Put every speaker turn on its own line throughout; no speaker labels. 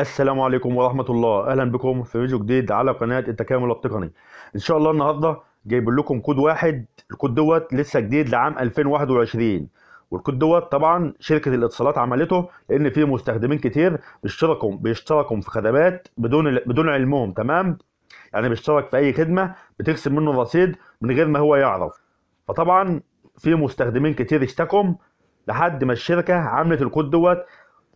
السلام عليكم ورحمة الله أهلا بكم في فيديو جديد على قناة التكامل التقني إن شاء الله النهاردة جايب لكم كود واحد الكود دوت لسه جديد لعام 2021 والكود دوت طبعا شركة الاتصالات عملته لأن في مستخدمين كتير بيشتركوا بيشتركوا في خدمات بدون بدون علمهم تمام يعني بيشترك في أي خدمة بتكسب منه رصيد من غير ما هو يعرف فطبعا في مستخدمين كتير اشتكوا لحد ما الشركة عملت الكود دوت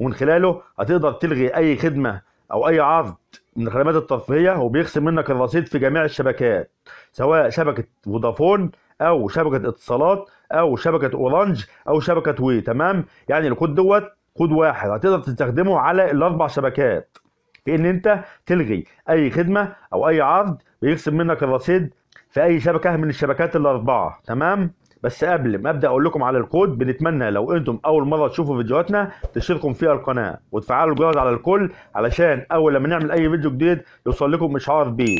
ومن خلاله هتقدر تلغي اي خدمه او اي عرض من الخدمات الترفيهيه وبيخصم منك الرصيد في جميع الشبكات سواء شبكه فودافون او شبكه اتصالات او شبكه اورانج او شبكه وي تمام يعني الكود دوت كود واحد هتقدر تستخدمه على الاربع شبكات في ان انت تلغي اي خدمه او اي عرض بيخصم منك الرصيد في اي شبكه من الشبكات الاربعه تمام بس قبل ما ابدا اقول لكم على الكود بنتمنى لو انتم اول مره تشوفوا فيديوهاتنا تشتركوا فيها القناه وتفعلوا الجرس على الكل علشان اول لما نعمل اي فيديو جديد يوصل لكم اشعار بيه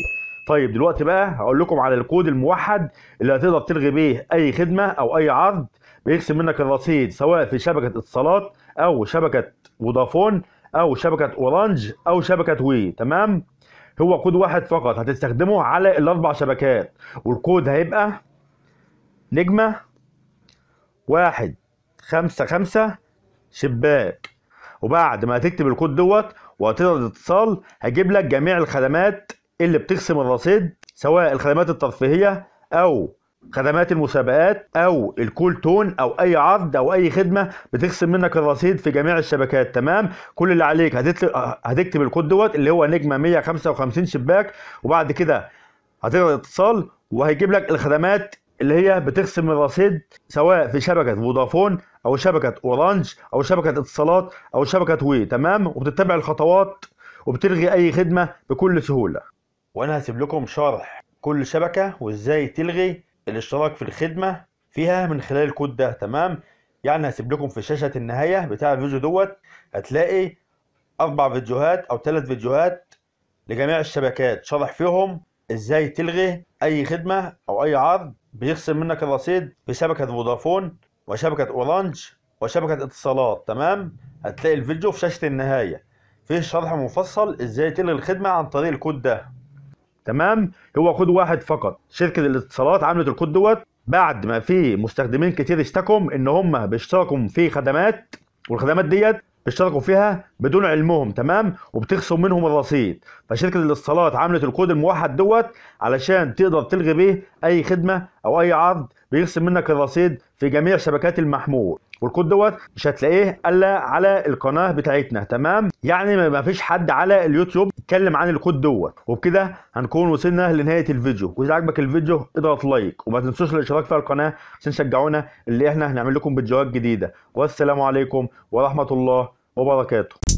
طيب دلوقتي بقى هقول لكم على الكود الموحد اللي هتقدر تلغي بيه اي خدمه او اي عرض بيكسب منك الرصيد سواء في شبكه اتصالات او شبكه فودافون او شبكه اورانج او شبكه وي تمام هو كود واحد فقط هتستخدمه على الاربع شبكات والكود هيبقى نجمة واحد خمسة خمسة شباك وبعد ما تكتب الكود دوت وهتقدر الاتصال هجيب لك جميع الخدمات اللي بتخصم الرصيد سواء الخدمات الترفيهية أو خدمات المسابقات او الكول تون او اي عرض او اي خدمه بتخصم منك الرصيد في جميع الشبكات تمام كل اللي عليك هتكتب الكود دوت اللي هو نجمه 155 شباك وبعد كده هتقرا الاتصال وهيجيب لك الخدمات اللي هي بتخصم الرصيد سواء في شبكه فودافون او شبكه اورانج او شبكه اتصالات او شبكه وي تمام وبتتبع الخطوات وبتلغي اي خدمه بكل سهوله وانا هسيب لكم شرح كل شبكه وازاي تلغي الاشتراك في الخدمه فيها من خلال الكود ده تمام يعني هسيب لكم في شاشه النهايه بتاع الفيديو دوت هتلاقي اربع فيديوهات او ثلاث فيديوهات لجميع الشبكات شرح فيهم ازاي تلغي اي خدمه او اي عرض بيخصم منك الرصيد في شبكة فودافون وشبكة أورانج وشبكة اتصالات تمام هتلاقي الفيديو في شاشة النهاية فيه شرح مفصل ازاي تلغي الخدمة عن طريق الكود ده تمام هو كود واحد فقط شركة الاتصالات عملت الكود دوت بعد ما في مستخدمين كتير اشتكوا ان هم بيشتركوا في خدمات والخدمات ديت بيشتركوا فيها بدون علمهم تمام وبتخصم منهم الرصيد فشركه الاتصالات عملت الكود الموحد دوت علشان تقدر تلغي بيه اي خدمه او اي عرض بيخصم منك الرصيد في جميع شبكات المحمول والكود دوت مش هتلاقيه الا على القناه بتاعتنا تمام يعني ما فيش حد على اليوتيوب اتكلم عن الكود دوت وبكده هنكون وصلنا لنهايه الفيديو واذا عجبك الفيديو اضغط لايك وما تنسوش الاشتراك في القناه عشان تشجعونا اللي احنا هنعمل لكم فيديوهات جديده والسلام عليكم ورحمه الله وبركاته